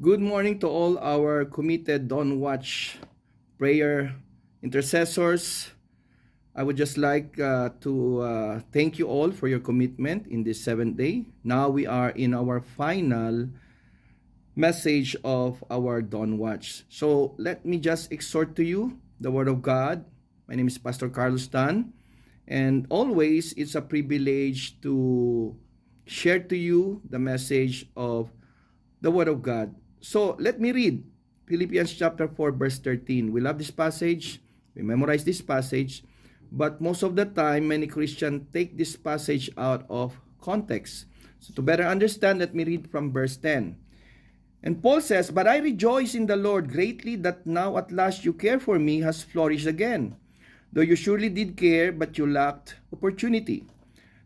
Good morning to all our committed Don Watch prayer intercessors. I would just like uh, to uh, thank you all for your commitment in this seventh day. Now we are in our final message of our Dawn Watch. So let me just exhort to you the Word of God. My name is Pastor Carlos Tan. And always, it's a privilege to share to you the message of the Word of God so let me read Philippians chapter 4 verse 13. We love this passage. We memorize this passage. But most of the time, many Christians take this passage out of context. So to better understand, let me read from verse 10. And Paul says, But I rejoice in the Lord greatly that now at last you care for me has flourished again. Though you surely did care, but you lacked opportunity.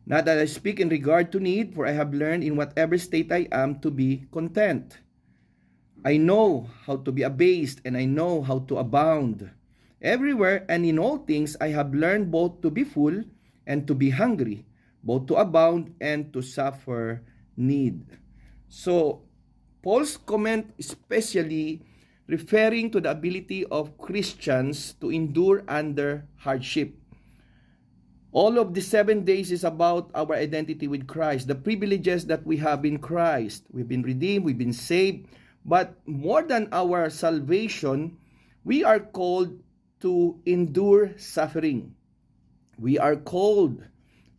Not that I speak in regard to need, for I have learned in whatever state I am to be content. I know how to be abased and I know how to abound. Everywhere and in all things I have learned both to be full and to be hungry, both to abound and to suffer need. So, Paul's comment especially referring to the ability of Christians to endure under hardship. All of the seven days is about our identity with Christ, the privileges that we have in Christ. We've been redeemed, we've been saved, But more than our salvation, we are called to endure suffering. We are called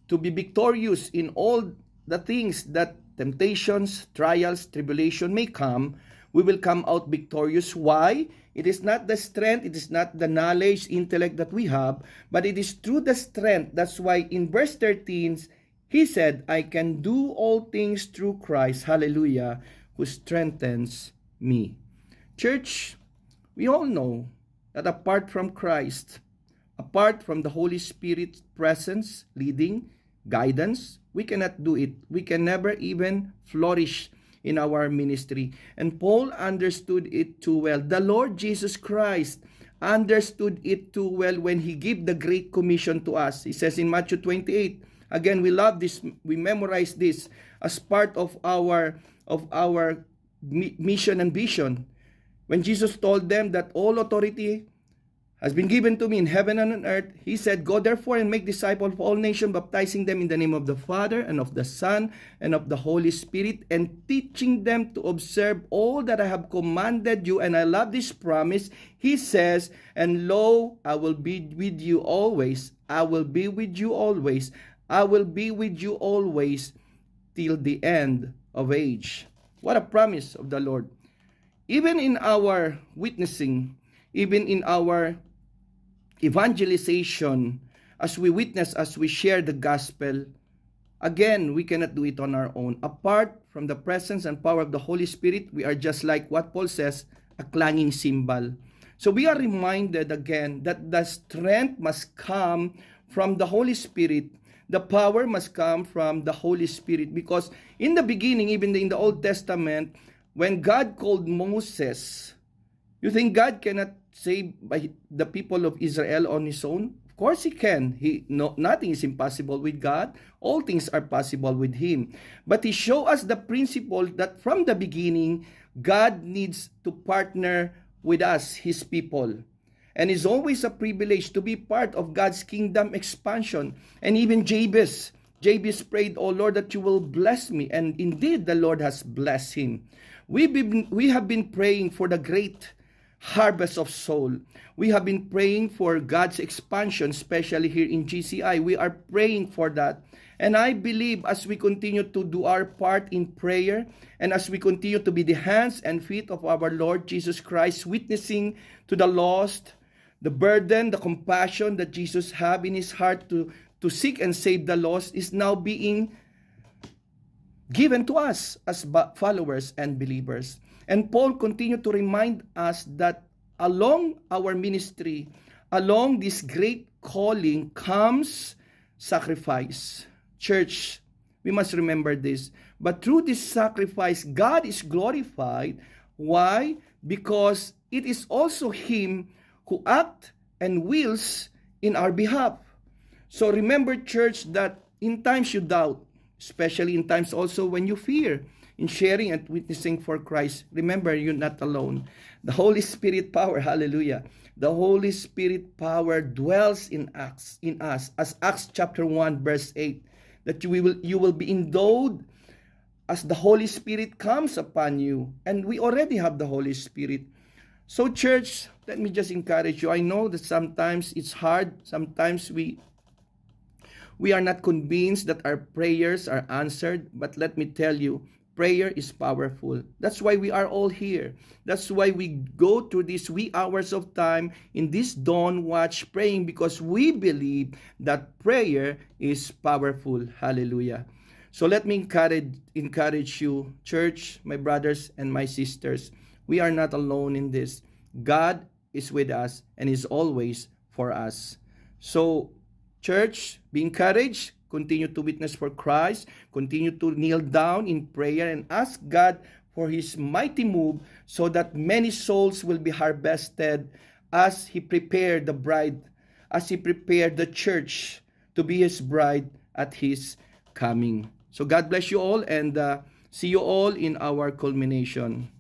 to be victorious in all the things that temptations, trials, tribulation may come. We will come out victorious. Why? It is not the strength, it is not the knowledge, intellect that we have, but it is through the strength. That's why in verse 13, he said, I can do all things through Christ, hallelujah, who strengthens me. Church, we all know that apart from Christ, apart from the Holy Spirit's presence, leading, guidance, we cannot do it. We can never even flourish in our ministry. And Paul understood it too well. The Lord Jesus Christ understood it too well when he gave the great commission to us. He says in Matthew 28, again we love this, we memorize this as part of our of our mission and vision when Jesus told them that all authority has been given to me in heaven and on earth, he said, Go therefore and make disciples of all nations, baptizing them in the name of the Father and of the Son and of the Holy Spirit, and teaching them to observe all that I have commanded you. And I love this promise. He says, And lo, I will be with you always. I will be with you always. I will be with you always till the end of age. What a promise of the Lord. Even in our witnessing, even in our evangelization, as we witness, as we share the gospel, again, we cannot do it on our own. Apart from the presence and power of the Holy Spirit, we are just like what Paul says, a clanging cymbal. So we are reminded again that the strength must come from the Holy Spirit the power must come from the Holy Spirit because in the beginning, even in the Old Testament, when God called Moses, you think God cannot save by the people of Israel on his own? Of course he can. He no nothing is impossible with God. All things are possible with him. But he show us the principle that from the beginning God needs to partner with us, his people. and it's always a privilege to be part of God's kingdom expansion. And even Jabez, Jabez prayed, "Oh Lord, that you will bless me." And indeed, the Lord has blessed him. we been, we have been praying for the great harvest of soul. We have been praying for God's expansion, especially here in GCI. We are praying for that. And I believe as we continue to do our part in prayer and as we continue to be the hands and feet of our Lord Jesus Christ, witnessing to the lost, The burden, the compassion that Jesus have in his heart to, to seek and save the lost is now being given to us as followers and believers. And Paul continued to remind us that along our ministry, along this great calling comes sacrifice. Church, we must remember this. But through this sacrifice, God is glorified. Why? Because it is also Him who act and wills in our behalf. So remember, church, that in times you doubt, especially in times also when you fear, in sharing and witnessing for Christ, remember you're not alone. The Holy Spirit power, hallelujah. The Holy Spirit power dwells in us, in us, as Acts chapter 1, verse 8, that you will you will be endowed as the Holy Spirit comes upon you. And we already have the Holy Spirit. So, church, let me just encourage you. I know that sometimes it's hard. Sometimes we we are not convinced that our prayers are answered, but let me tell you, prayer is powerful. That's why we are all here. That's why we go through these wee hours of time in this dawn watch praying because we believe that prayer is powerful. Hallelujah. So let me encourage, encourage you, church, my brothers and my sisters. We are not alone in this. God is with us and is always for us. So, church, be encouraged. Continue to witness for Christ. Continue to kneel down in prayer and ask God for His mighty move so that many souls will be harvested as He prepared the bride, as He prepared the church to be His bride at His coming. So, God bless you all and uh, see you all in our culmination.